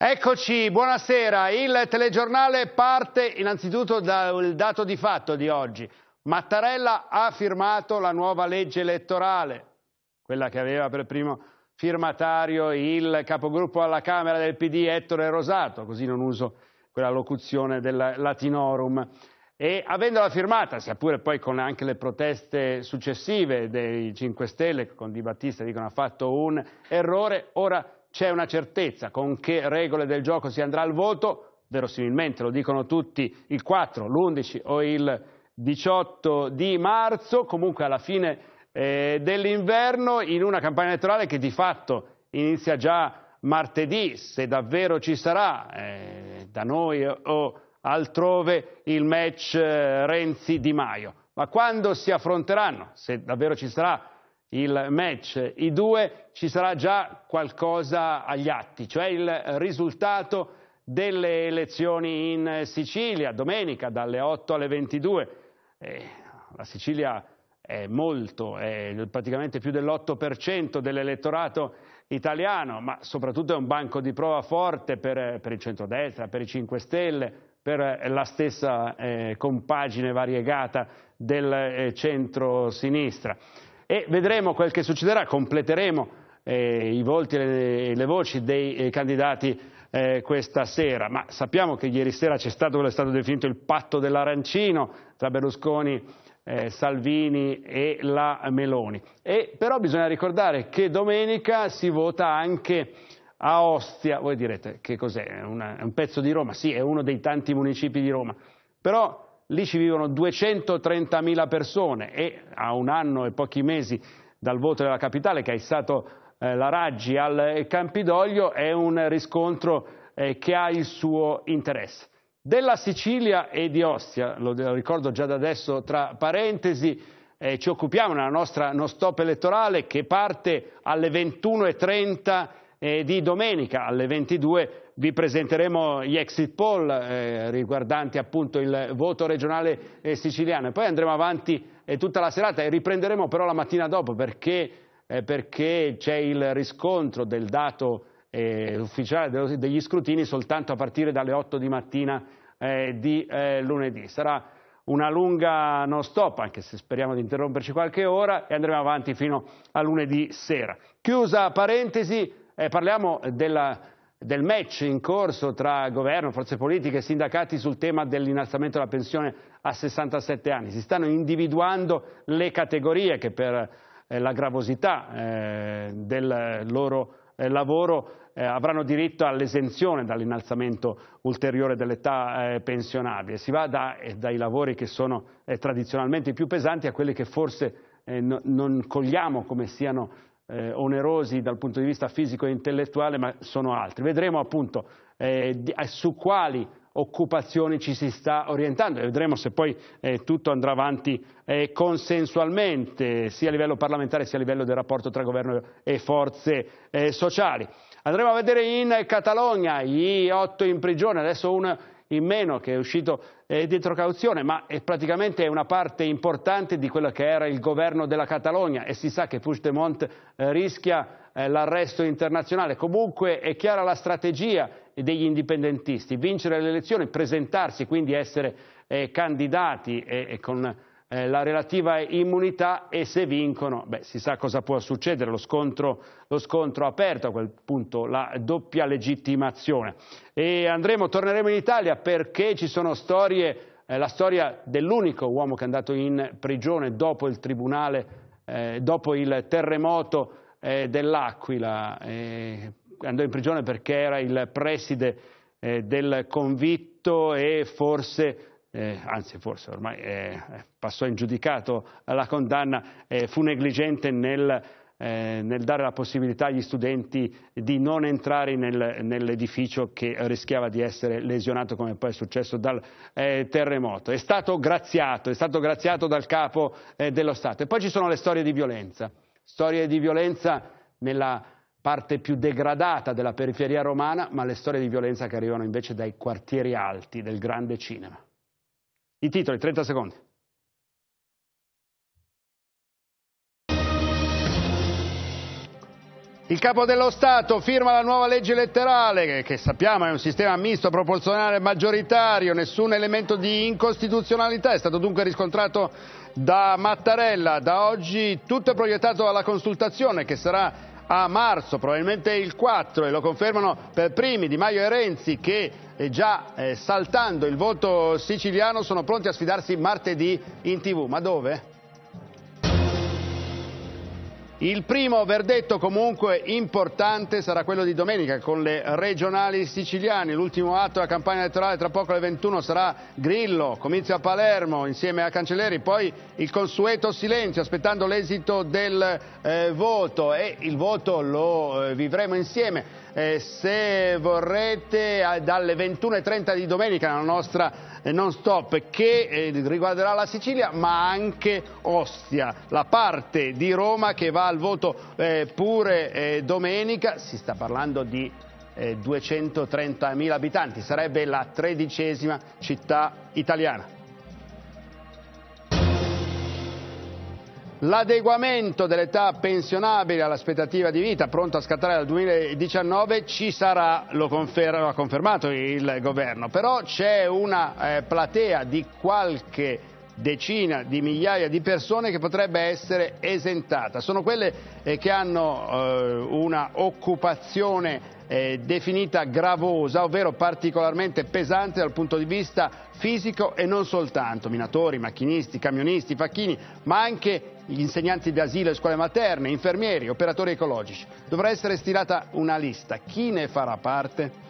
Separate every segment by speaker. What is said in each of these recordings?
Speaker 1: Eccoci, buonasera. Il telegiornale parte innanzitutto dal dato di fatto di oggi. Mattarella ha firmato la nuova legge elettorale, quella che aveva per primo firmatario il capogruppo alla Camera del PD Ettore Rosato, così non uso quella locuzione del latinorum. E avendola firmata, sia pure poi con anche le proteste successive dei 5 Stelle, con Di Battista dicono ha fatto un errore, ora c'è una certezza con che regole del gioco si andrà al voto, verosimilmente lo dicono tutti il 4, l'11 o il 18 di marzo, comunque alla fine eh, dell'inverno, in una campagna elettorale che di fatto inizia già martedì, se davvero ci sarà eh, da noi o altrove il match eh, Renzi-Di Maio. Ma quando si affronteranno, se davvero ci sarà, il match, i due ci sarà già qualcosa agli atti, cioè il risultato delle elezioni in Sicilia, domenica dalle 8 alle 22. Eh, la Sicilia è molto, è praticamente più dell'8% dell'elettorato italiano, ma soprattutto è un banco di prova forte per, per il centrodestra, per i 5 Stelle, per la stessa eh, compagine variegata del eh, centro-sinistra e vedremo quel che succederà, completeremo eh, i volti e le, le, voci dei eh, candidati eh, questa sera, ma sappiamo che ieri sera c'è stato quello che è stato definito il patto dell'arancino tra Berlusconi eh, Salvini e la Meloni. E però bisogna ricordare che domenica si vota anche a Ostia, voi direte che cos'è, è un pezzo di Roma, sì è uno dei tanti municipi di Roma, però lì ci vivono 230.000 persone e a un anno e pochi mesi dal voto della capitale che è stato eh, la Raggi al Campidoglio è un riscontro eh, che ha il suo interesse. Della Sicilia e di Ostia, lo ricordo già da adesso tra parentesi, eh, ci occupiamo nella nostra non stop elettorale che parte alle 21.30 eh, di domenica alle 22 vi presenteremo gli exit poll eh, riguardanti appunto il voto regionale eh, siciliano e poi andremo avanti eh, tutta la serata e riprenderemo però la mattina dopo perché eh, perché c'è il riscontro del dato eh, ufficiale degli scrutini soltanto a partire dalle 8 di mattina di lunedì. Sarà una lunga non stop, anche se speriamo di interromperci qualche ora, e andremo avanti fino a lunedì sera. Chiusa parentesi, eh, parliamo della, del match in corso tra governo, forze politiche e sindacati sul tema dell'innalzamento della pensione a 67 anni. Si stanno individuando le categorie che per eh, la gravosità eh, del loro eh, lavoro eh, avranno diritto all'esenzione dall'innalzamento ulteriore dell'età eh, pensionabile. Si va da, dai lavori che sono tradizionalmente più pesanti a quelli che forse non cogliamo come siano eh, onerosi dal punto di vista fisico e intellettuale, ma sono altri. Vedremo appunto eh, di, eh, su quali occupazioni ci si sta orientando e vedremo se poi eh, tutto andrà avanti eh, consensualmente sia a livello parlamentare sia a livello del rapporto tra governo e forze eh, sociali. Andremo a vedere in Catalogna gli otto in prigione, adesso un in meno che è uscito eh, dietro cauzione, ma è praticamente una parte importante di quello che era il governo della Catalogna e si sa che Puigdemont eh, rischia eh, l'arresto internazionale. Comunque è chiara la strategia degli indipendentisti, vincere le elezioni, presentarsi, quindi essere eh, candidati e, e con eh, la relativa immunità e se vincono, beh, si sa cosa può succedere, lo scontro, lo scontro aperto, a quel punto la doppia legittimazione. E andremo, torneremo in Italia perché ci sono storie eh, la storia dell'unico uomo che è andato in prigione dopo il tribunale, eh, dopo il terremoto eh, dell'Aquila. Eh, andò in prigione perché era il preside eh, del convitto e forse eh, anzi forse ormai eh, passò in giudicato la condanna, eh, fu negligente nel, eh, nel, dare la possibilità agli studenti di non entrare nel, nell'edificio che rischiava di essere lesionato come poi è successo dal eh, terremoto. È stato graziato, è stato graziato dal capo eh, dello Stato. E poi ci sono le storie di violenza, storie di violenza nella parte più degradata della periferia romana, ma le storie di violenza che arrivano invece dai quartieri alti del grande cinema. I titoli, 30 secondi. Il capo dello Stato firma la nuova legge elettorale, che sappiamo è un sistema misto, proporzionale, e maggioritario, nessun elemento di incostituzionalità è stato dunque riscontrato da Mattarella. Da oggi tutto è proiettato alla consultazione che sarà a marzo, probabilmente il 4, e lo confermano per primi Di Maio e Renzi che eh, già eh, saltando il voto siciliano sono pronti a sfidarsi martedì in tv. Ma dove? Il primo verdetto comunque importante sarà quello di domenica con le regionali siciliane. L'ultimo atto della campagna elettorale tra poco alle 21 sarà Grillo, comincia a Palermo insieme a Cancelleri, poi il consueto silenzio aspettando l'esito del eh, voto e il voto lo eh, vivremo insieme. Eh, se vorrete dalle 21.30 di domenica nella nostra non stop che eh, riguarderà la Sicilia ma anche Ostia, la parte di Roma che va al voto eh, pure eh, domenica, si sta parlando di 230.000 abitanti, sarebbe la tredicesima città italiana. L'adeguamento dell'età pensionabile all'aspettativa di vita, pronta a scattare dal 2019, ci sarà, lo, confer lo ha confermato il governo, però c'è una eh, platea di qualche decina di migliaia di persone che potrebbe essere esentata. Sono quelle eh, che hanno eh, una occupazione eh, definita gravosa, ovvero particolarmente pesante dal punto di vista fisico e non soltanto, minatori, macchinisti, camionisti, facchini, ma anche gli insegnanti di asilo e scuole materne, infermieri, operatori ecologici. Dovrà essere stilata una lista. Chi ne farà parte?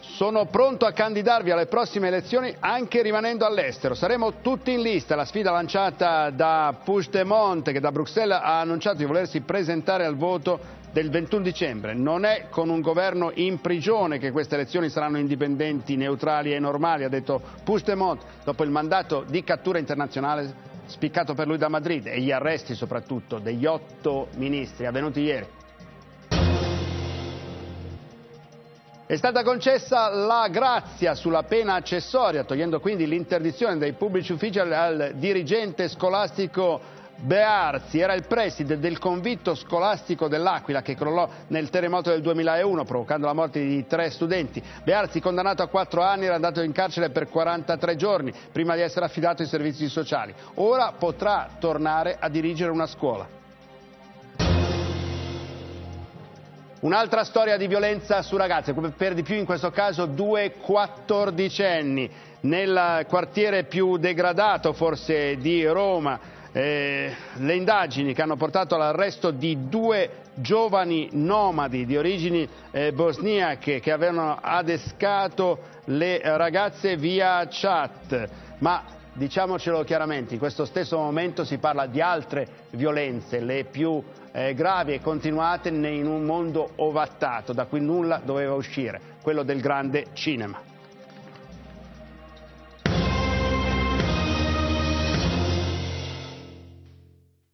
Speaker 1: Sono pronto a candidarvi alle prossime elezioni anche rimanendo all'estero. Saremo tutti in lista. La sfida lanciata da Puigdemont, che da Bruxelles ha annunciato di volersi presentare al voto del 21 dicembre. Non è con un governo in prigione che queste elezioni saranno indipendenti, neutrali e normali, ha detto Puigdemont dopo il mandato di cattura internazionale spiccato per lui da Madrid e gli arresti soprattutto degli otto ministri avvenuti ieri. È stata concessa la grazia sulla pena accessoria, togliendo quindi l'interdizione dai pubblici uffici al dirigente scolastico Bearzi era il preside del convitto scolastico dell'Aquila che crollò nel terremoto del 2001 provocando la morte di tre studenti. Bearzi condannato a quattro anni era andato in carcere per 43 giorni prima di essere affidato ai servizi sociali. Ora potrà tornare a dirigere una scuola. Un'altra storia di violenza su ragazze, per di più in questo caso due quattordicenni nel quartiere più degradato forse di Roma eh, le indagini che hanno portato all'arresto di due giovani nomadi di origini eh, bosniache che avevano adescato le ragazze via chat. Ma diciamocelo chiaramente, in questo stesso momento si parla di altre violenze, le più eh, gravi e continuate in un mondo ovattato, da cui nulla doveva uscire, quello del grande cinema.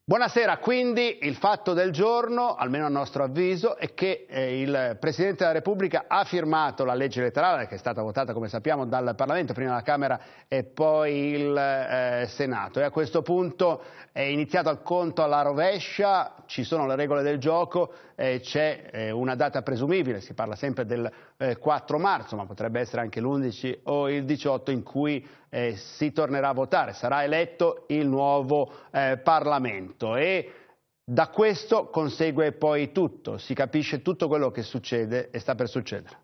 Speaker 1: Buonasera, quindi il fatto del giorno, almeno a nostro avviso, è che eh, il Presidente della Repubblica ha firmato la legge elettorale che è stata votata, come sappiamo, dal Parlamento, prima la Camera e poi il eh, Senato. E a questo punto è iniziato il conto alla rovescia, ci sono le regole del gioco, eh, c'è eh, una data presumibile, si parla sempre del 4 eh, marzo, ma potrebbe essere anche l'11 o il 18 in cui eh, si tornerà a votare, sarà eletto il nuovo eh, Parlamento e da questo consegue poi tutto, si capisce tutto quello che succede e sta per succedere.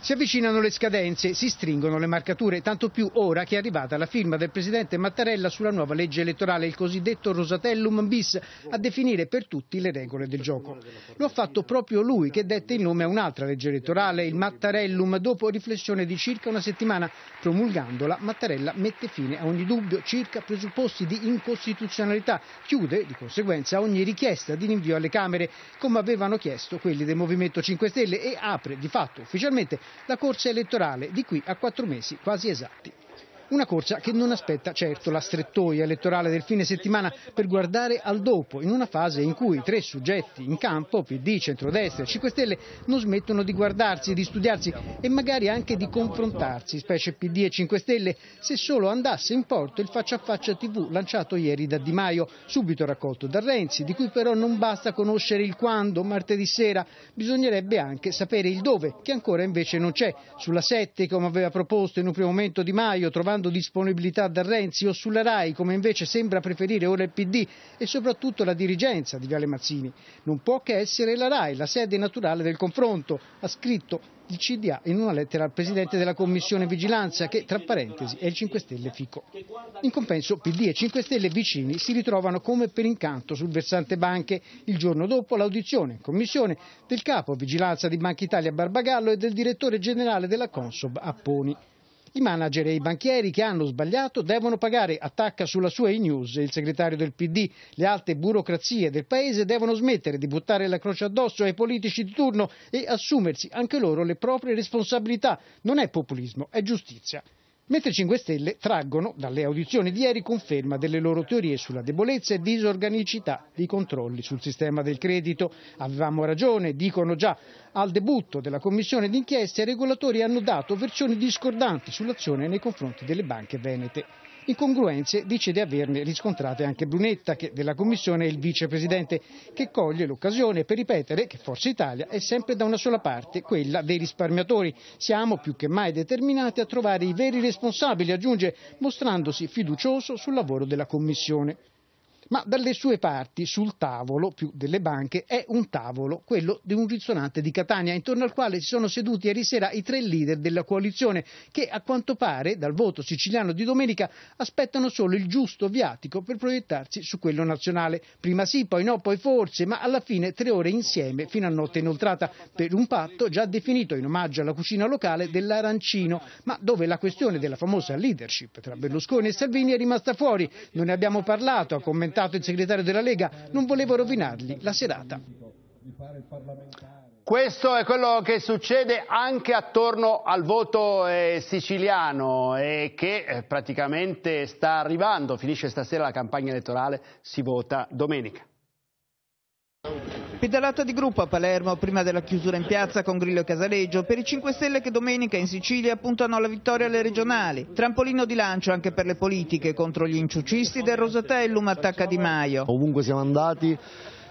Speaker 2: Si avvicinano le scadenze, si stringono le marcature, tanto più ora che è arrivata la firma del presidente Mattarella sulla nuova legge elettorale, il cosiddetto Rosatellum bis, a definire per tutti le regole del gioco. Lo ha fatto proprio lui che dette il nome a un'altra legge elettorale, il Mattarellum, dopo riflessione di circa una settimana. Promulgandola, Mattarella mette fine a ogni dubbio circa presupposti di incostituzionalità, chiude di conseguenza ogni richiesta di rinvio alle Camere, come avevano chiesto quelli del Movimento 5 Stelle, e apre di fatto ufficialmente la corsa elettorale di qui a quattro mesi quasi esatti. Una corsa che non aspetta certo la strettoia elettorale del fine settimana per guardare al dopo, in una fase in cui i tre soggetti in campo, PD, centrodestra e 5 Stelle, non smettono di guardarsi, di studiarsi e magari anche di confrontarsi, specie PD e 5 Stelle, se solo andasse in porto il faccia a faccia TV lanciato ieri da Di Maio, subito raccolto da Renzi, di cui però non basta conoscere il quando martedì sera, bisognerebbe anche sapere il dove, che ancora invece non c'è. Sulla 7, come aveva proposto in un primo momento Di Maio, trovando mostrando disponibilità da Renzi o sulla RAI, come invece sembra preferire ora il PD e soprattutto la dirigenza di Viale Mazzini. Non può che essere la RAI la sede naturale del confronto, ha scritto il CDA in una lettera al Presidente della Commissione Vigilanza, che tra parentesi è il 5 Stelle Fico. In compenso PD e 5 Stelle vicini si ritrovano come per incanto sul versante banche il giorno dopo l'audizione in Commissione del capo Vigilanza di Banca Italia Barbagallo e del direttore generale della Consob Apponi. I manager e i banchieri che hanno sbagliato devono pagare, attacca sulla sua e-news il segretario del PD. Le alte burocrazie del paese devono smettere di buttare la croce addosso ai politici di turno e assumersi anche loro le proprie responsabilità. Non è populismo, è giustizia. Mentre 5 Stelle traggono dalle audizioni di ieri conferma delle loro teorie sulla debolezza e disorganicità dei controlli sul sistema del credito. Avevamo ragione, dicono già, al debutto della commissione d'inchiesta i regolatori hanno dato versioni discordanti sull'azione nei confronti delle banche venete. Incongruenze dice di averne riscontrate anche Brunetta, che della Commissione è il vicepresidente, che coglie l'occasione per ripetere che Forza Italia è sempre da una sola parte, quella dei risparmiatori. Siamo più che mai determinati a trovare i veri responsabili, aggiunge, mostrandosi fiducioso sul lavoro della Commissione ma dalle sue parti sul tavolo più delle banche è un tavolo, quello di un risonante di Catania, intorno al quale si sono seduti ieri sera i tre leader della coalizione che a quanto pare dal voto siciliano di domenica aspettano solo il giusto viatico per proiettarsi su quello nazionale. Prima sì, poi no, poi forse, ma alla fine tre ore insieme fino a notte inoltrata per un patto già definito in omaggio alla cucina locale dell'arancino, ma dove la questione della famosa leadership tra Berlusconi e Salvini è rimasta fuori. Non ne abbiamo parlato, ha commentato aspettato il segretario della Lega, non volevo rovinargli la serata.
Speaker 1: Questo è quello che succede anche attorno al voto eh, siciliano e eh, che eh, praticamente sta arrivando, finisce stasera la campagna elettorale, si vota domenica. Pedalata
Speaker 3: di gruppo a Palermo prima della chiusura in piazza con Grillo e Casaleggio per i 5 Stelle che domenica in Sicilia puntano alla vittoria alle regionali. Trampolino di lancio anche per le politiche contro gli inciucisti del Rosatellum attacca Di Maio. Ovunque siamo andati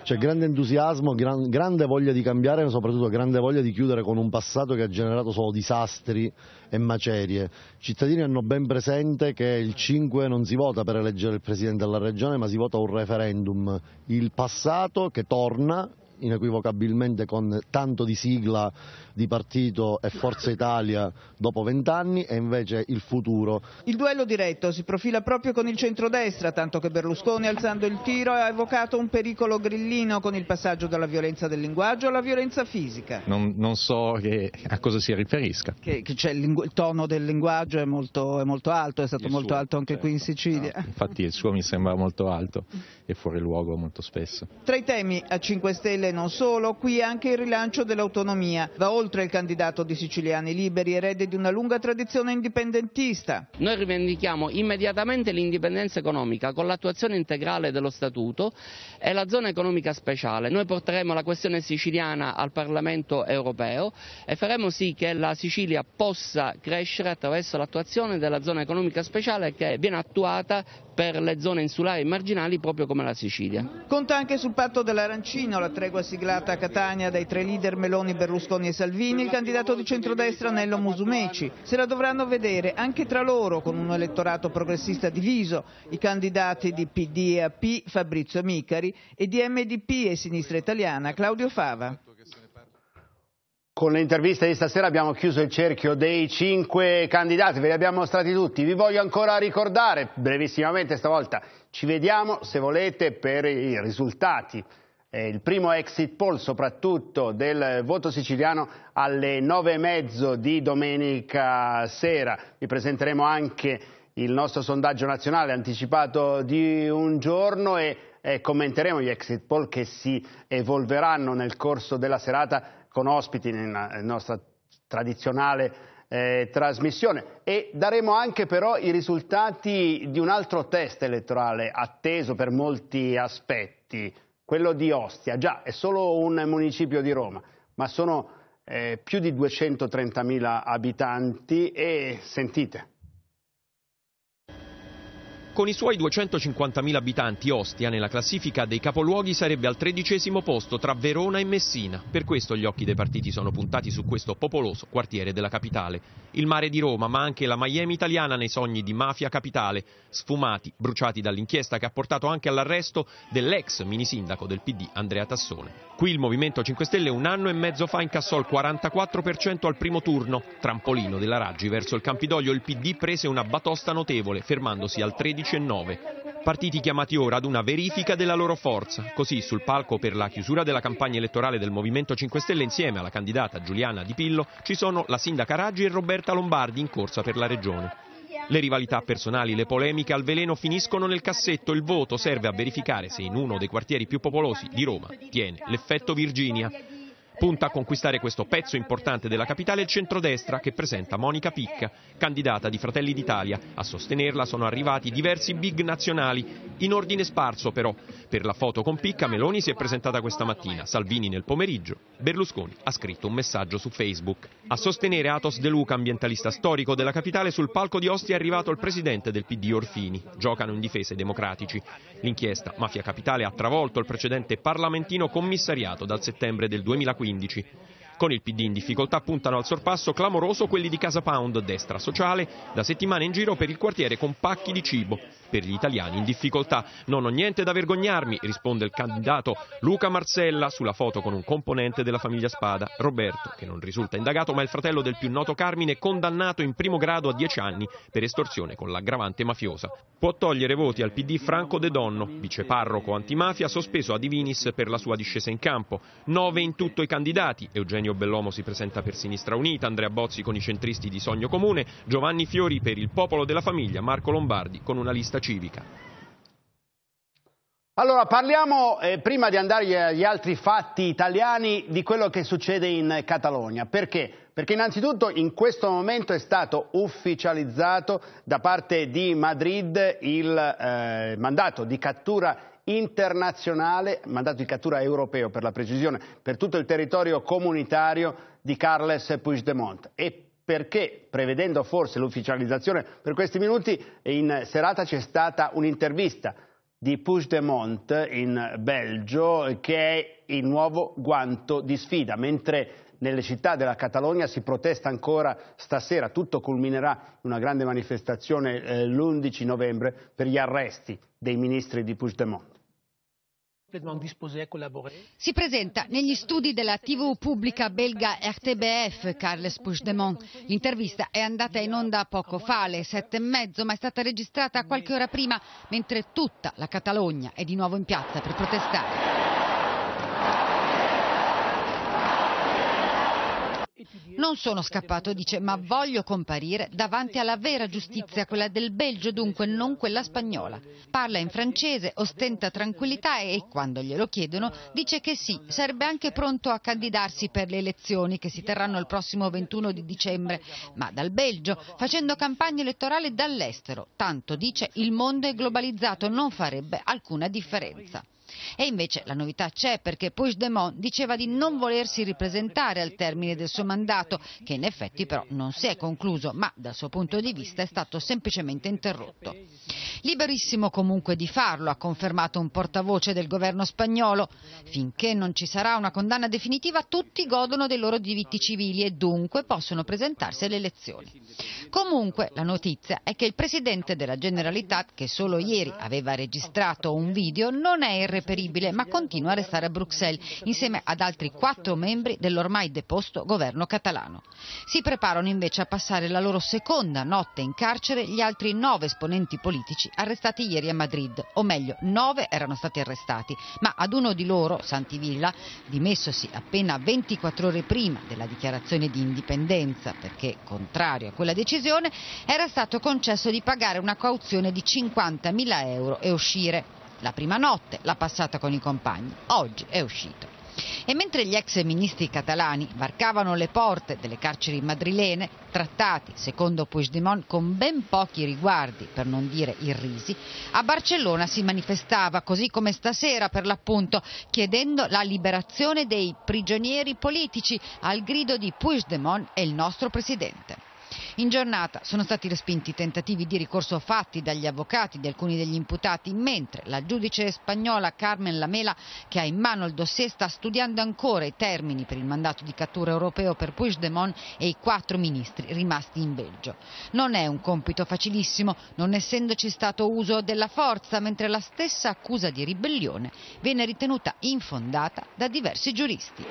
Speaker 3: c'è grande entusiasmo, gran,
Speaker 2: grande voglia di cambiare, ma soprattutto grande voglia di chiudere con un passato che ha generato solo disastri e macerie. I cittadini hanno ben presente che il 5 non si vota per eleggere il Presidente della Regione, ma si vota un referendum. Il passato che torna inequivocabilmente con tanto di sigla di partito e Forza Italia
Speaker 3: dopo vent'anni e invece il futuro. Il duello diretto si profila proprio con il centrodestra, tanto che Berlusconi alzando il tiro ha evocato un pericolo grillino con il passaggio dalla violenza del linguaggio alla violenza fisica.
Speaker 4: Non, non so che, a cosa si riferisca.
Speaker 3: Che, che cioè, il, lingu- il, tono del linguaggio è molto, è molto alto, è stato il molto suo, alto anche certo. qui in certo. Sicilia. No,
Speaker 4: infatti il suo mi sembra molto alto e fuori luogo molto spesso.
Speaker 3: Tra i temi a 5 Stelle e non solo, qui anche il rilancio dell'autonomia. Va oltre il candidato di Siciliani Liberi, erede di una lunga tradizione indipendentista.
Speaker 1: Noi rivendichiamo immediatamente l'indipendenza economica con l'attuazione integrale dello Statuto e la zona economica speciale. Noi porteremo la questione siciliana al Parlamento europeo e faremo sì che la Sicilia possa crescere attraverso l'attuazione della zona economica speciale che viene attuata per le zone insulari e marginali proprio come la Sicilia.
Speaker 3: Conta anche sul patto dell'Arancino, la tregua siglata a Catania dai tre leader Meloni, Berlusconi e Salvini, il candidato di centrodestra Nello Musumeci. Se la dovranno vedere anche tra loro con un elettorato progressista diviso, i candidati di PD e AP Fabrizio Micari e di MDP e Sinistra Italiana Claudio Fava.
Speaker 1: Con l'intervista di stasera abbiamo chiuso il cerchio dei cinque candidati, ve li abbiamo mostrati tutti. Vi voglio ancora ricordare, brevissimamente stavolta, ci vediamo se volete per i risultati. Eh, il primo exit poll soprattutto del voto siciliano alle nove e mezzo di domenica sera. Vi presenteremo anche il nostro sondaggio nazionale anticipato di un giorno e eh, commenteremo gli exit poll che si evolveranno nel corso della serata con ospiti nella nostra tradizionale eh, trasmissione e daremo anche però i risultati di un altro test elettorale atteso per molti aspetti, quello di Ostia. Già, è solo un municipio di Roma, ma sono eh, più di 230.000 abitanti e sentite.
Speaker 4: Con i suoi 250.000 abitanti, Ostia nella classifica dei capoluoghi sarebbe al tredicesimo posto tra Verona e Messina. Per questo gli occhi dei partiti sono puntati su questo popoloso quartiere della capitale. Il mare di Roma, ma anche la Miami italiana nei sogni di mafia capitale, sfumati, bruciati dall'inchiesta che ha portato anche all'arresto dell'ex minisindaco del PD Andrea Tassone. Qui il Movimento 5 Stelle un anno e mezzo fa incassò il 44% al primo turno. Trampolino della Raggi verso il Campidoglio, il PD prese una batosta notevole, fermandosi al 13 10 Partiti chiamati ora ad una verifica della loro forza. Così sul palco per la chiusura della campagna elettorale del Movimento 5 Stelle insieme alla candidata Giuliana Di Pillo ci sono la sindaca Raggi e Roberta Lombardi in corsa per la regione. Le rivalità personali, le polemiche al veleno finiscono nel cassetto. Il voto serve a verificare se in uno dei quartieri più popolosi di Roma tiene l'effetto Virginia. Punta a conquistare questo pezzo importante della capitale il centrodestra che presenta Monica Picca, candidata di Fratelli d'Italia. A sostenerla sono arrivati diversi big nazionali, in ordine sparso però. Per la foto con Picca Meloni si è presentata questa mattina, Salvini nel pomeriggio. Berlusconi ha scritto un messaggio su Facebook. A sostenere Atos De Luca, ambientalista storico della capitale, sul palco di Ostia è arrivato il presidente del PD Orfini. Giocano in difesa i democratici. L'inchiesta Mafia Capitale ha travolto il precedente parlamentino commissariato dal settembre del 2015 15. Con il PD in difficoltà puntano al sorpasso clamoroso quelli di Casa Pound, destra sociale, da settimane in giro per il quartiere con pacchi di cibo per gli italiani in difficoltà. Non ho niente da vergognarmi, risponde il candidato Luca Marcella sulla foto con un componente della famiglia Spada, Roberto, che non risulta indagato ma è il fratello del più noto Carmine, condannato in primo grado a dieci anni per estorsione con l'aggravante mafiosa. Può togliere voti al PD Franco De Donno, viceparroco antimafia, sospeso a Divinis per la sua discesa in campo. Nove in tutto i candidati, Eugenio Bellomo si presenta per Sinistra Unita, Andrea Bozzi con i centristi di Sogno Comune, Giovanni Fiori per il Popolo della Famiglia, Marco Lombardi con una lista giornata civica.
Speaker 1: Allora, parliamo, eh, prima di andare agli altri fatti italiani, di quello che succede in Catalogna. Perché? Perché innanzitutto in questo momento è stato ufficializzato da parte di Madrid il eh, mandato di cattura internazionale, mandato di cattura europeo per la precisione, per tutto il territorio comunitario di Carles Puigdemont. E perché, prevedendo forse l'ufficializzazione per questi minuti, in serata c'è stata un'intervista di Puigdemont in Belgio che è il nuovo guanto di sfida, mentre nelle città della Catalogna si protesta ancora stasera, tutto culminerà in una grande manifestazione eh, l'11 novembre per gli arresti dei ministri di Puigdemont.
Speaker 5: Si presenta negli studi della TV pubblica belga RTBF Carles Puigdemont. L'intervista è andata in onda poco fa, alle sette e mezzo, ma è stata registrata qualche ora prima, mentre tutta la Catalogna è di nuovo in piazza per protestare. Non sono scappato, dice, ma voglio comparire davanti alla vera giustizia, quella del Belgio, dunque non quella spagnola. Parla in francese, ostenta tranquillità e, quando glielo chiedono, dice che sì, sarebbe anche pronto a candidarsi per le elezioni che si terranno il prossimo 21 di dicembre, ma dal Belgio, facendo campagna elettorale dall'estero. Tanto dice, il mondo è globalizzato, non farebbe alcuna differenza. E invece la novità c'è perché Puigdemont diceva di non volersi ripresentare al termine del suo mandato, che in effetti però non si è concluso, ma dal suo punto di vista è stato semplicemente interrotto. Liberissimo comunque di farlo, ha confermato un portavoce del governo spagnolo. Finché non ci sarà una condanna definitiva, tutti godono dei loro diritti civili e dunque possono presentarsi alle elezioni. Comunque la notizia è che il presidente della Generalitat, che solo ieri aveva registrato un video, non è in irreperibile, ma continua a restare a Bruxelles insieme ad altri quattro membri dell'ormai deposto governo catalano. Si preparano invece a passare la loro seconda notte in carcere gli altri nove esponenti politici arrestati ieri a Madrid, o meglio, nove erano stati arrestati, ma ad uno di loro, Santivilla, dimessosi appena 24 ore prima della dichiarazione di indipendenza, perché contrario a quella decisione, era stato concesso di pagare una cauzione di 50.000 euro e uscire. La prima notte l'ha passata con i compagni, oggi è uscito. E mentre gli ex ministri catalani varcavano le porte delle carceri madrilene, trattati, secondo Puigdemont, con ben pochi riguardi, per non dire irrisi, a Barcellona si manifestava, così come stasera per l'appunto, chiedendo la liberazione dei prigionieri politici al grido di Puigdemont e il nostro presidente. In giornata sono stati respinti i tentativi di ricorso fatti dagli avvocati di alcuni degli imputati, mentre la giudice spagnola Carmen Lamela, che ha in mano il dossier, sta studiando ancora i termini per il mandato di cattura europeo per Puigdemont e i quattro ministri rimasti in Belgio. Non è un compito facilissimo, non essendoci stato uso della forza, mentre la stessa accusa di ribellione viene ritenuta infondata da diversi giuristi.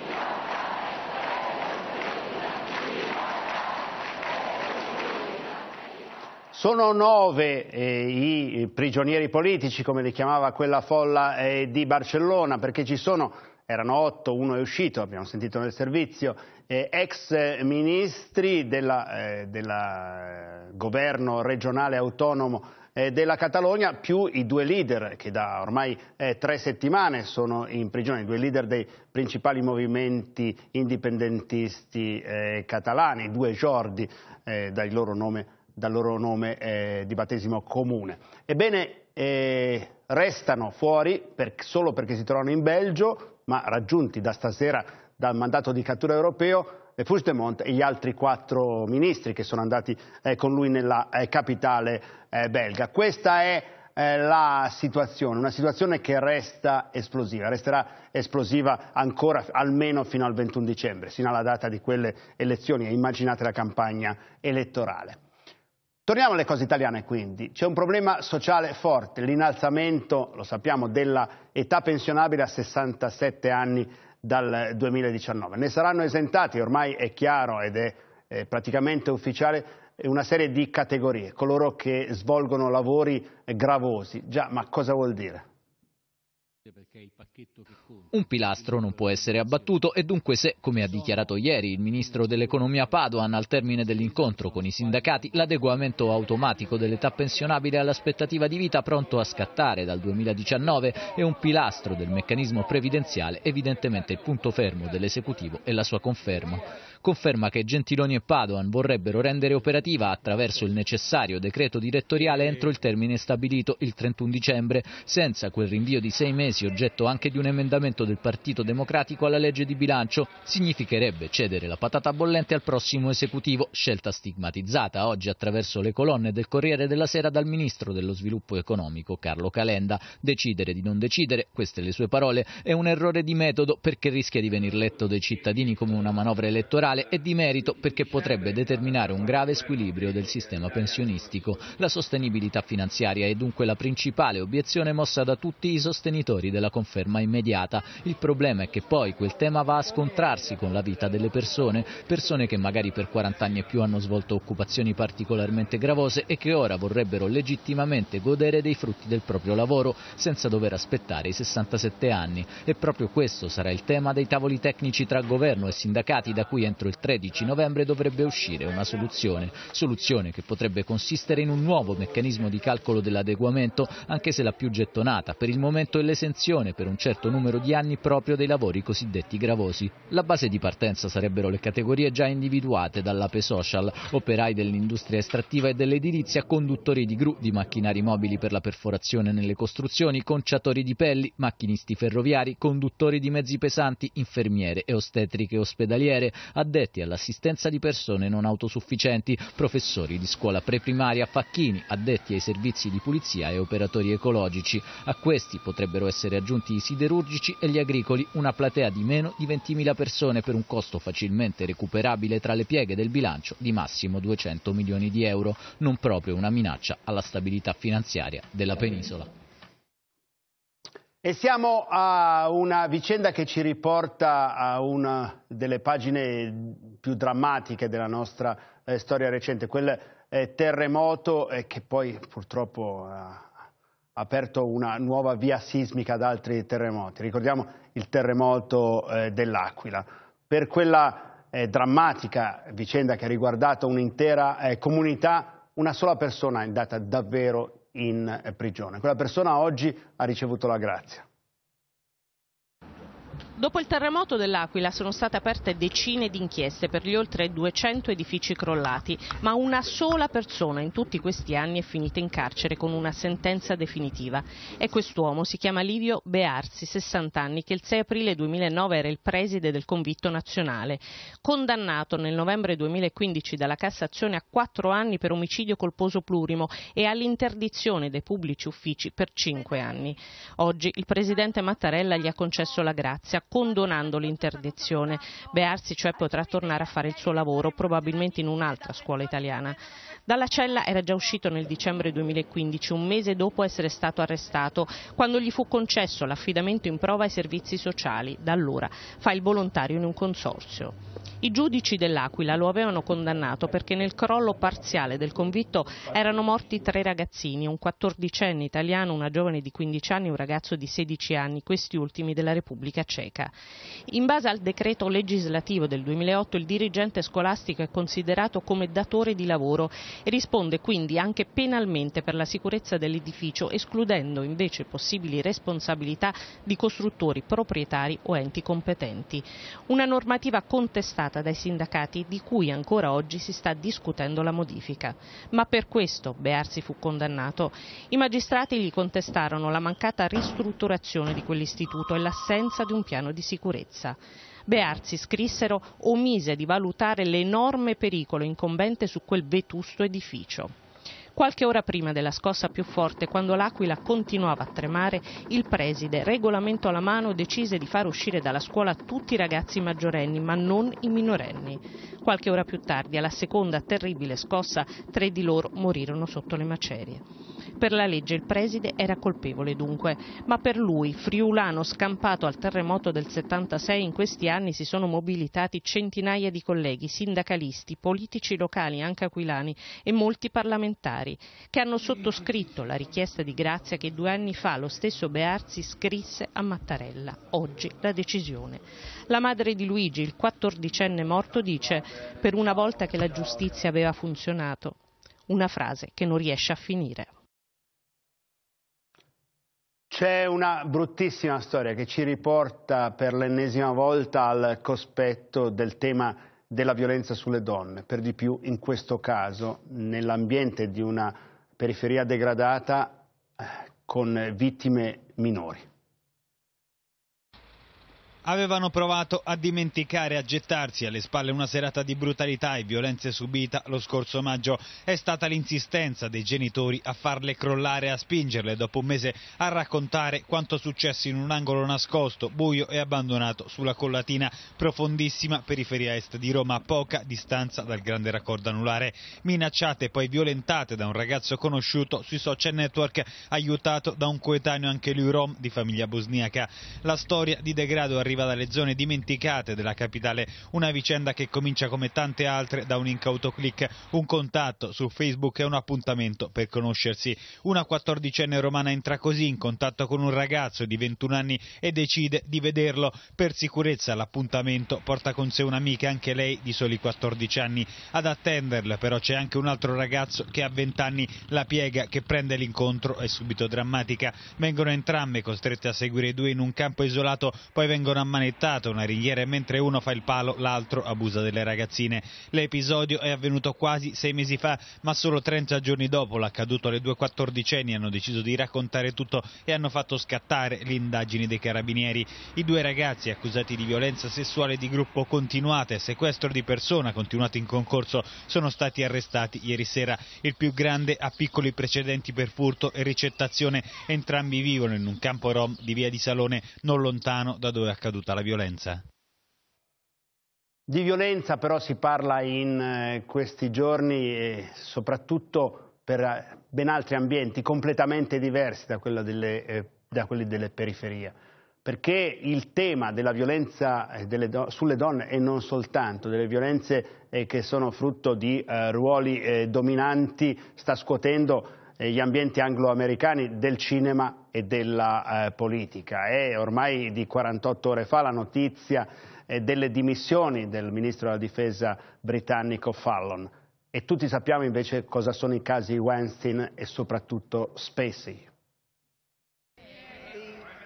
Speaker 1: Sono nove eh, i prigionieri politici, come li chiamava quella folla eh, di Barcellona, perché ci sono, erano otto, uno è uscito, abbiamo sentito nel servizio, eh, ex ministri del eh, eh, governo regionale autonomo eh, della Catalogna più i due leader che da ormai eh, tre settimane sono in prigione, i due leader dei principali movimenti indipendentisti eh, catalani, due Jordi eh, dal loro nome dal loro nome eh, di battesimo comune. Ebbene, eh, restano fuori per, solo perché si trovano in Belgio, ma raggiunti da stasera dal mandato di cattura europeo, Puigdemont eh, e gli altri quattro ministri che sono andati eh, con lui nella eh, capitale eh, belga. Questa è eh, la situazione, una situazione che resta esplosiva, resterà esplosiva ancora almeno fino al 21 dicembre, fino alla data di quelle elezioni e immaginate la campagna elettorale. Torniamo alle cose italiane quindi, c'è un problema sociale forte, l'innalzamento, lo sappiamo, dell'età pensionabile a 67 anni dal 2019. Ne saranno esentati, ormai è chiaro ed è, è praticamente ufficiale, una serie di categorie, coloro che svolgono lavori gravosi. Già, ma cosa vuol dire?
Speaker 6: Un pilastro non può essere abbattuto e dunque se, come ha dichiarato ieri il ministro dell'economia Padoan al termine dell'incontro con i sindacati, l'adeguamento automatico dell'età pensionabile all'aspettativa di vita pronto a scattare dal 2019 è un pilastro del meccanismo previdenziale evidentemente il punto fermo dell'esecutivo e la sua conferma conferma che Gentiloni e Padoan vorrebbero rendere operativa attraverso il necessario decreto direttoriale entro il termine stabilito il 31 dicembre, senza quel rinvio di sei mesi oggetto anche di un emendamento del Partito Democratico alla legge di bilancio, significherebbe cedere la patata bollente al prossimo esecutivo, scelta stigmatizzata oggi attraverso le colonne del Corriere della Sera dal Ministro dello Sviluppo Economico Carlo Calenda. Decidere di non decidere, queste le sue parole, è un errore di metodo perché rischia di venir letto dai cittadini come una manovra elettorale sociale e di merito perché potrebbe determinare un grave squilibrio del sistema pensionistico. La sostenibilità finanziaria è dunque la principale obiezione mossa da tutti i sostenitori della conferma immediata. Il problema è che poi quel tema va a scontrarsi con la vita delle persone, persone che magari per 40 anni e più hanno svolto occupazioni particolarmente gravose e che ora vorrebbero legittimamente godere dei frutti del proprio lavoro senza dover aspettare i 67 anni. E proprio questo sarà il tema dei tavoli tecnici tra governo e sindacati da cui è entro il 13 novembre dovrebbe uscire una soluzione, soluzione che potrebbe consistere in un nuovo meccanismo di calcolo dell'adeguamento, anche se la più gettonata per il momento è l'esenzione per un certo numero di anni proprio dei lavori cosiddetti gravosi. La base di partenza sarebbero le categorie già individuate dall'APE Social, operai dell'industria estrattiva e dell'edilizia, conduttori di gru, di macchinari mobili per la perforazione nelle costruzioni, conciatori di pelli, macchinisti ferroviari, conduttori di mezzi pesanti, infermiere e ostetriche ospedaliere, ad addetti all'assistenza di persone non autosufficienti, professori di scuola preprimaria, facchini, addetti ai servizi di pulizia e operatori ecologici. A questi potrebbero essere aggiunti i siderurgici e gli agricoli, una platea di meno di 20.000 persone per un costo facilmente recuperabile tra le pieghe del bilancio di massimo 200 milioni di euro, non proprio una minaccia alla stabilità finanziaria della penisola.
Speaker 1: E siamo a una vicenda che ci riporta a una delle pagine più drammatiche della nostra eh, storia recente, quel eh, terremoto eh, che poi purtroppo ha aperto una nuova via sismica ad altri terremoti. Ricordiamo il terremoto eh, dell'Aquila. Per quella eh, drammatica vicenda che ha riguardato un'intera eh, comunità, una sola persona è andata davvero in eh, prigione. Quella persona oggi ha ricevuto la grazia.
Speaker 7: Dopo il terremoto dell'Aquila sono state aperte decine di inchieste per gli oltre 200 edifici crollati, ma una sola persona in tutti questi anni è finita in carcere con una sentenza definitiva. E quest'uomo si chiama Livio Bearsi, 60 anni, che il 6 aprile 2009 era il preside del convitto nazionale. Condannato nel novembre 2015 dalla Cassazione a 4 anni per omicidio colposo plurimo e all'interdizione dei pubblici uffici per 5 anni. Oggi il presidente Mattarella gli ha concesso la grazia condonando l'interdizione. Bearsi cioè potrà tornare a fare il suo lavoro, probabilmente in un'altra scuola italiana. Dalla cella era già uscito nel dicembre 2015, un mese dopo essere stato arrestato, quando gli fu concesso l'affidamento in prova ai servizi sociali. Da allora fa il volontario in un consorzio. I giudici dell'Aquila lo avevano condannato perché nel crollo parziale del convitto erano morti tre ragazzini, un 14enne italiano, una giovane di 15 anni e un ragazzo di 16 anni, questi ultimi della Repubblica Ceca bianca. In base al decreto legislativo del 2008 il dirigente scolastico è considerato come datore di lavoro e risponde quindi anche penalmente per la sicurezza dell'edificio, escludendo invece possibili responsabilità di costruttori, proprietari o enti competenti. Una normativa contestata dai sindacati di cui ancora oggi si sta discutendo la modifica. Ma per questo Bearsi fu condannato. I magistrati gli contestarono la mancata ristrutturazione di quell'istituto e l'assenza di un piano piano di sicurezza. Bearzi scrissero omise di valutare l'enorme pericolo incombente su quel vetusto edificio. Qualche ora prima della scossa più forte, quando l'Aquila continuava a tremare, il preside, regolamento alla mano, decise di far uscire dalla scuola tutti i ragazzi maggiorenni, ma non i minorenni. Qualche ora più tardi, alla seconda terribile scossa, tre di loro morirono sotto le macerie. Per la legge il preside era colpevole dunque, ma per lui, friulano scampato al terremoto del 76, in questi anni si sono mobilitati centinaia di colleghi, sindacalisti, politici locali, anche aquilani, e molti parlamentari parlamentari che hanno sottoscritto la richiesta di grazia che due anni fa lo stesso Bearzi scrisse a Mattarella. Oggi la decisione. La madre di Luigi, il quattordicenne morto, dice per una volta che la giustizia aveva funzionato. Una frase che non riesce a finire.
Speaker 1: C'è una bruttissima storia che ci riporta per l'ennesima volta al cospetto del tema della violenza sulle donne, per di più in questo caso nell'ambiente di una periferia degradata eh, con vittime minori
Speaker 8: avevano provato a dimenticare, a gettarsi alle spalle una serata di brutalità e violenze subita lo scorso maggio. È stata l'insistenza dei genitori a farle crollare, a spingerle dopo un mese a raccontare quanto successo in un angolo nascosto, buio e abbandonato sulla collatina profondissima periferia est di Roma, a poca distanza dal grande raccordo anulare. Minacciate e poi violentate da un ragazzo conosciuto sui social network, aiutato da un coetaneo anche lui rom di famiglia bosniaca. La storia di degrado arriva arriva dalle zone dimenticate della capitale, una vicenda che comincia come tante altre da un incauto click, un contatto su Facebook e un appuntamento per conoscersi. Una quattordicenne romana entra così in contatto con un ragazzo di 21 anni e decide di vederlo. Per sicurezza l'appuntamento porta con sé un'amica, anche lei di soli 14 anni. Ad attenderla però c'è anche un altro ragazzo che ha 20 anni, la piega che prende l'incontro è subito drammatica. Vengono entrambe costrette a seguire i due in un campo isolato, poi vengono a ammanettato una ringhiera e mentre uno fa il palo l'altro abusa delle ragazzine. L'episodio è avvenuto quasi sei mesi fa, ma solo 30 giorni dopo l'accaduto le due quattordicenni hanno deciso di raccontare tutto e hanno fatto scattare le indagini dei carabinieri. I due ragazzi accusati di violenza sessuale di gruppo continuate e sequestro di persona continuato in concorso sono stati arrestati ieri sera. Il più grande ha piccoli precedenti per furto e ricettazione. Entrambi vivono in un campo rom di via di Salone non lontano da dove è accaduto ricaduta la violenza?
Speaker 1: Di violenza però si parla in eh, questi giorni e soprattutto per eh, ben altri ambienti completamente diversi da, delle, eh, da quelli delle periferie. Perché il tema della violenza eh, do sulle donne e non soltanto, delle violenze eh, che sono frutto di eh, ruoli dominanti, sta scuotendo gli ambienti angloamericani del cinema e della eh, politica. È ormai di 48 ore fa la notizia eh, delle dimissioni del ministro della difesa britannico Fallon e tutti sappiamo invece cosa sono i casi Weinstein e soprattutto Spacey.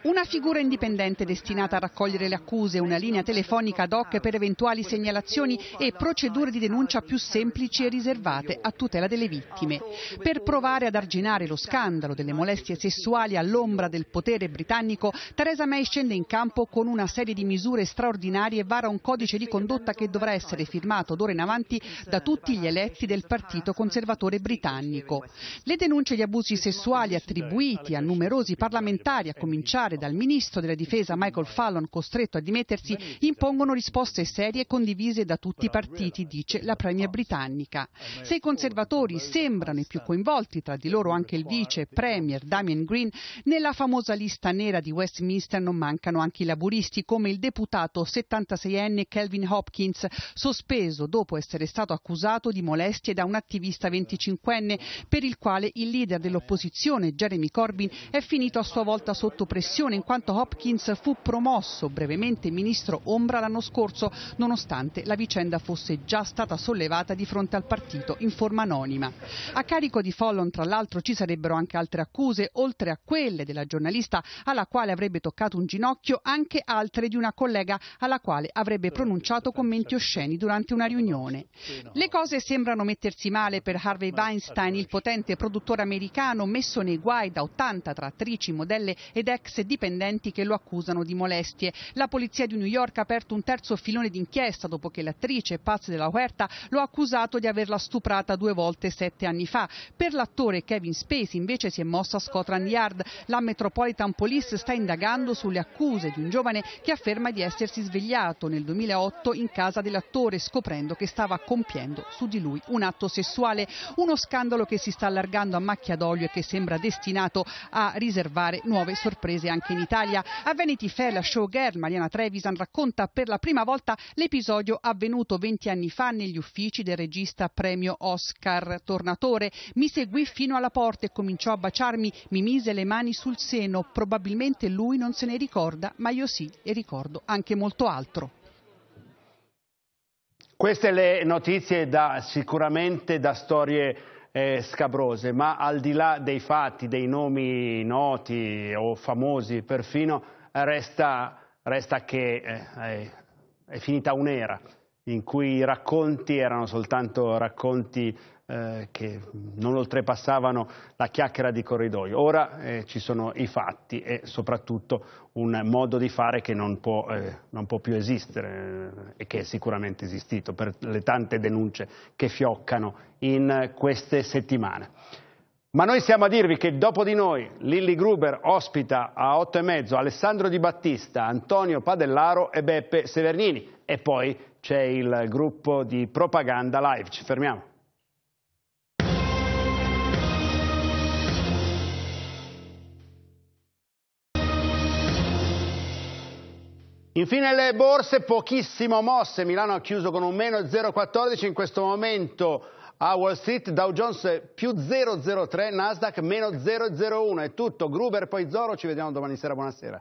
Speaker 9: Una figura indipendente destinata a raccogliere le accuse, una linea telefonica ad hoc per eventuali segnalazioni e procedure di denuncia più semplici e riservate a tutela delle vittime. Per provare ad arginare lo scandalo delle molestie sessuali all'ombra del potere britannico, Theresa May scende in campo con una serie di misure straordinarie e vara un codice di condotta che dovrà essere firmato d'ora in avanti da tutti gli eletti del Partito Conservatore britannico. Le denunce di abusi sessuali attribuiti a numerosi parlamentari, a cominciare particolare dal ministro della difesa Michael Fallon, costretto a dimettersi, impongono risposte serie condivise da tutti i partiti, dice la premier britannica. Se i conservatori sembrano i più coinvolti, tra di loro anche il vice premier Damien Green, nella famosa lista nera di Westminster non mancano anche i laburisti, come il deputato 76enne Kelvin Hopkins, sospeso dopo essere stato accusato di molestie da un attivista 25enne, per il quale il leader dell'opposizione Jeremy Corbyn è finito a sua volta sotto pressione situazione in quanto Hopkins fu promosso brevemente ministro ombra l'anno scorso nonostante la vicenda fosse già stata sollevata di fronte al partito in forma anonima. A carico di Follon tra l'altro ci sarebbero anche altre accuse oltre a quelle della giornalista alla quale avrebbe toccato un ginocchio anche altre di una collega alla quale avrebbe pronunciato commenti osceni durante una riunione. Le cose sembrano mettersi male per Harvey Weinstein, il potente produttore americano messo nei guai da 80 tra attrici, modelle ed ex dipendenti che lo accusano di molestie. La polizia di New York ha aperto un terzo filone d'inchiesta dopo che l'attrice Paz della Huerta lo ha accusato di averla stuprata due volte sette anni fa. Per l'attore Kevin Spacey invece si è mossa Scotland Yard. La Metropolitan Police sta indagando sulle accuse di un giovane che afferma di essersi svegliato nel 2008 in casa dell'attore scoprendo che stava compiendo su di lui un atto sessuale. Uno scandalo che si sta allargando a macchia d'olio e che sembra destinato a riservare nuove sorprese anche anche in Italia. A Vanity Fair la showgirl Mariana Trevisan racconta per la prima volta l'episodio avvenuto 20 anni fa negli uffici del regista premio Oscar Tornatore. Mi seguì fino alla porta e cominciò a baciarmi, mi mise le mani sul seno, probabilmente lui non se ne ricorda, ma io sì e ricordo anche molto altro.
Speaker 1: Queste le notizie da, sicuramente da storie eh, scabrose, ma al di là dei fatti, dei nomi noti o famosi perfino, resta, resta che eh, è finita un'era in cui i racconti erano soltanto racconti eh, che non oltrepassavano la chiacchiera di corridoio. Ora eh, ci sono i fatti e soprattutto un modo di fare che non può, eh, non può più esistere eh, e che è sicuramente esistito per le tante denunce che fioccano in queste settimane. Ma noi siamo a dirvi che dopo di noi Lilli Gruber ospita a 8 e mezzo Alessandro Di Battista, Antonio Padellaro e Beppe Severnini e poi c'è il gruppo di propaganda live. Ci fermiamo. Infine le borse pochissimo mosse, Milano ha chiuso con un meno 0,14, in questo momento a Wall Street Dow Jones più 0,03, Nasdaq meno 0,01, è tutto, Gruber poi Zoro, ci vediamo domani sera, buonasera.